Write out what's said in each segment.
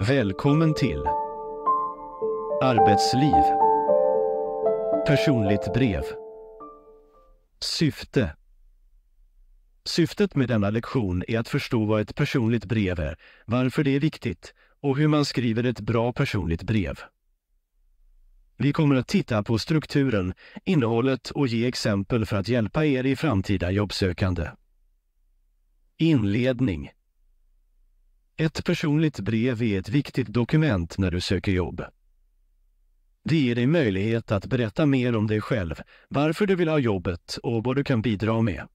Välkommen till Arbetsliv Personligt brev Syfte Syftet med denna lektion är att förstå vad ett personligt brev är, varför det är viktigt och hur man skriver ett bra personligt brev. Vi kommer att titta på strukturen, innehållet och ge exempel för att hjälpa er i framtida jobbsökande. Inledning ett personligt brev är ett viktigt dokument när du söker jobb. Det ger dig möjlighet att berätta mer om dig själv, varför du vill ha jobbet och vad du kan bidra med.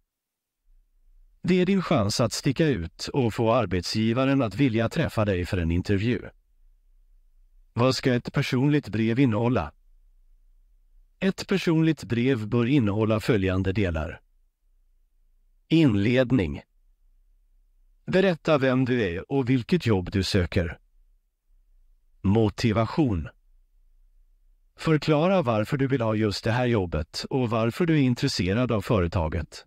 Det är din chans att sticka ut och få arbetsgivaren att vilja träffa dig för en intervju. Vad ska ett personligt brev innehålla? Ett personligt brev bör innehålla följande delar. Inledning Berätta vem du är och vilket jobb du söker. Motivation. Förklara varför du vill ha just det här jobbet och varför du är intresserad av företaget.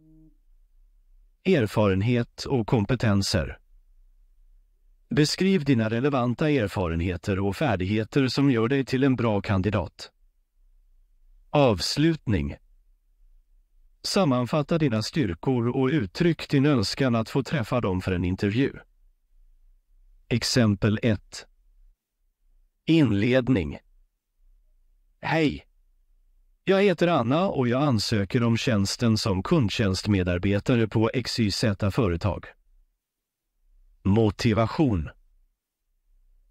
Erfarenhet och kompetenser. Beskriv dina relevanta erfarenheter och färdigheter som gör dig till en bra kandidat. Avslutning. Sammanfatta dina styrkor och uttryck din önskan att få träffa dem för en intervju. Exempel 1. Inledning. Hej! Jag heter Anna och jag ansöker om tjänsten som kundtjänstmedarbetare på XYZ Företag. Motivation.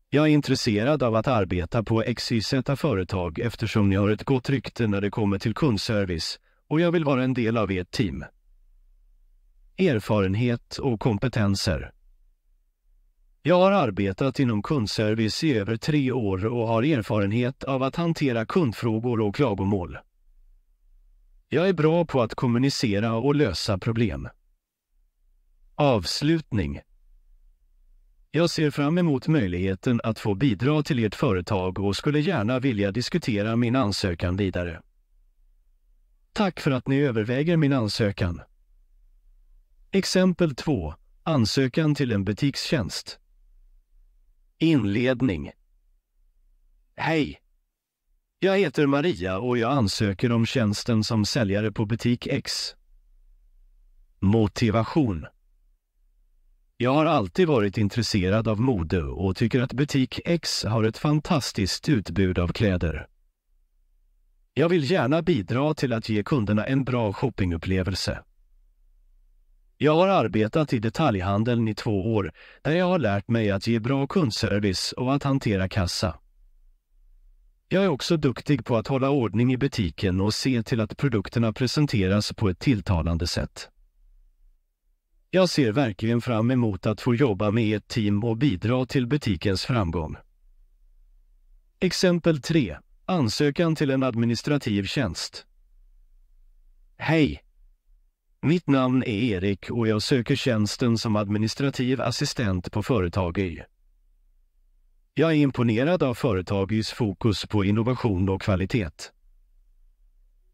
Jag är intresserad av att arbeta på XYZ Företag eftersom ni har ett gott rykte när det kommer till kundservice och jag vill vara en del av ert team. Erfarenhet och kompetenser. Jag har arbetat inom kundservice i över tre år och har erfarenhet av att hantera kundfrågor och klagomål. Jag är bra på att kommunicera och lösa problem. Avslutning Jag ser fram emot möjligheten att få bidra till ert företag och skulle gärna vilja diskutera min ansökan vidare. Tack för att ni överväger min ansökan. Exempel 2. Ansökan till en butikstjänst. Inledning. Hej! Jag heter Maria och jag ansöker om tjänsten som säljare på butik X. Motivation. Jag har alltid varit intresserad av mode och tycker att butik X har ett fantastiskt utbud av kläder. Jag vill gärna bidra till att ge kunderna en bra shoppingupplevelse. Jag har arbetat i detaljhandeln i två år där jag har lärt mig att ge bra kundservice och att hantera kassa. Jag är också duktig på att hålla ordning i butiken och se till att produkterna presenteras på ett tilltalande sätt. Jag ser verkligen fram emot att få jobba med ett team och bidra till butikens framgång. Exempel 3. Ansökan till en administrativ tjänst. Hej! Mitt namn är Erik och jag söker tjänsten som administrativ assistent på Företag Y. Jag är imponerad av Företag Ys fokus på innovation och kvalitet.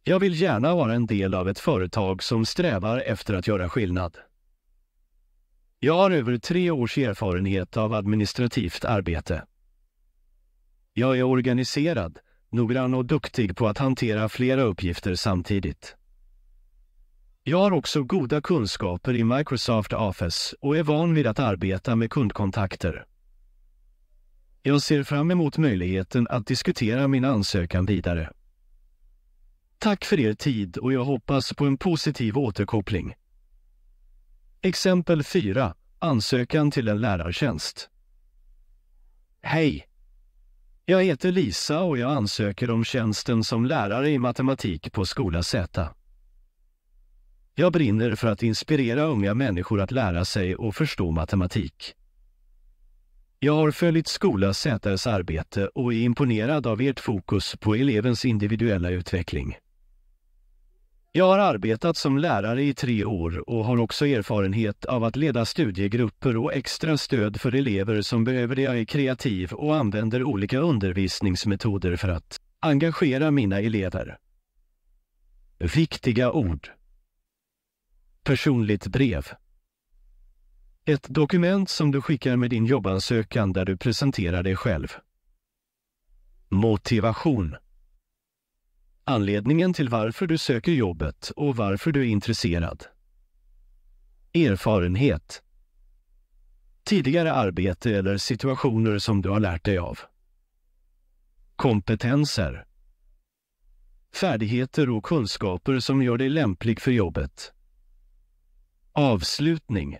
Jag vill gärna vara en del av ett företag som strävar efter att göra skillnad. Jag har över tre års erfarenhet av administrativt arbete. Jag är organiserad, noggrann och duktig på att hantera flera uppgifter samtidigt. Jag har också goda kunskaper i Microsoft Office och är van vid att arbeta med kundkontakter. Jag ser fram emot möjligheten att diskutera min ansökan vidare. Tack för er tid och jag hoppas på en positiv återkoppling. Exempel 4. Ansökan till en lärartjänst. Hej! Jag heter Lisa och jag ansöker om tjänsten som lärare i matematik på skola Z. Jag brinner för att inspirera unga människor att lära sig och förstå matematik. Jag har följt skola Zs arbete och är imponerad av ert fokus på elevens individuella utveckling. Jag har arbetat som lärare i tre år och har också erfarenhet av att leda studiegrupper och extra stöd för elever som behöver det. Jag är kreativ och använder olika undervisningsmetoder för att engagera mina elever. Viktiga ord. Personligt brev. Ett dokument som du skickar med din jobbansökan där du presenterar dig själv. Motivation. Anledningen till varför du söker jobbet och varför du är intresserad. Erfarenhet. Tidigare arbete eller situationer som du har lärt dig av. Kompetenser. Färdigheter och kunskaper som gör dig lämplig för jobbet. Avslutning.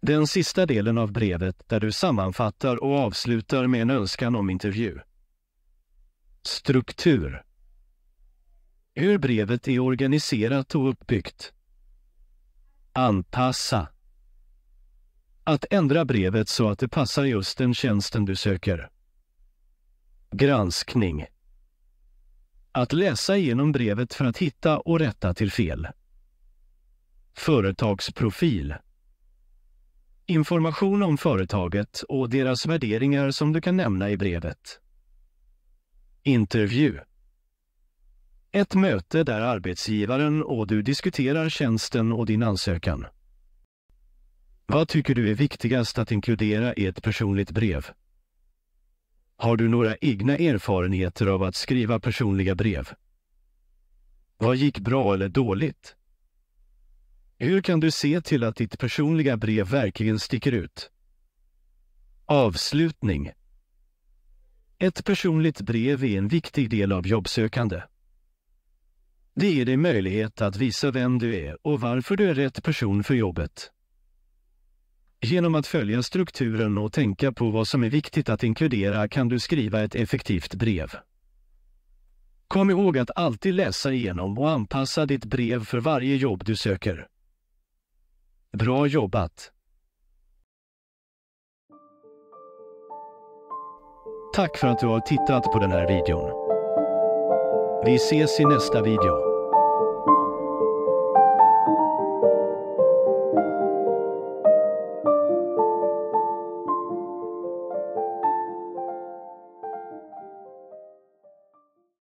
Den sista delen av brevet där du sammanfattar och avslutar med en önskan om intervju. Struktur hur brevet är organiserat och uppbyggt. Anpassa. Att ändra brevet så att det passar just den tjänsten du söker. Granskning. Att läsa igenom brevet för att hitta och rätta till fel. Företagsprofil. Information om företaget och deras värderingar som du kan nämna i brevet. Intervju. Ett möte där arbetsgivaren och du diskuterar tjänsten och din ansökan. Vad tycker du är viktigast att inkludera i ett personligt brev? Har du några egna erfarenheter av att skriva personliga brev? Vad gick bra eller dåligt? Hur kan du se till att ditt personliga brev verkligen sticker ut? Avslutning Ett personligt brev är en viktig del av jobbsökande. Det ger dig möjlighet att visa vem du är och varför du är rätt person för jobbet. Genom att följa strukturen och tänka på vad som är viktigt att inkludera kan du skriva ett effektivt brev. Kom ihåg att alltid läsa igenom och anpassa ditt brev för varje jobb du söker. Bra jobbat! Tack för att du har tittat på den här videon. Vi ses i nästa video.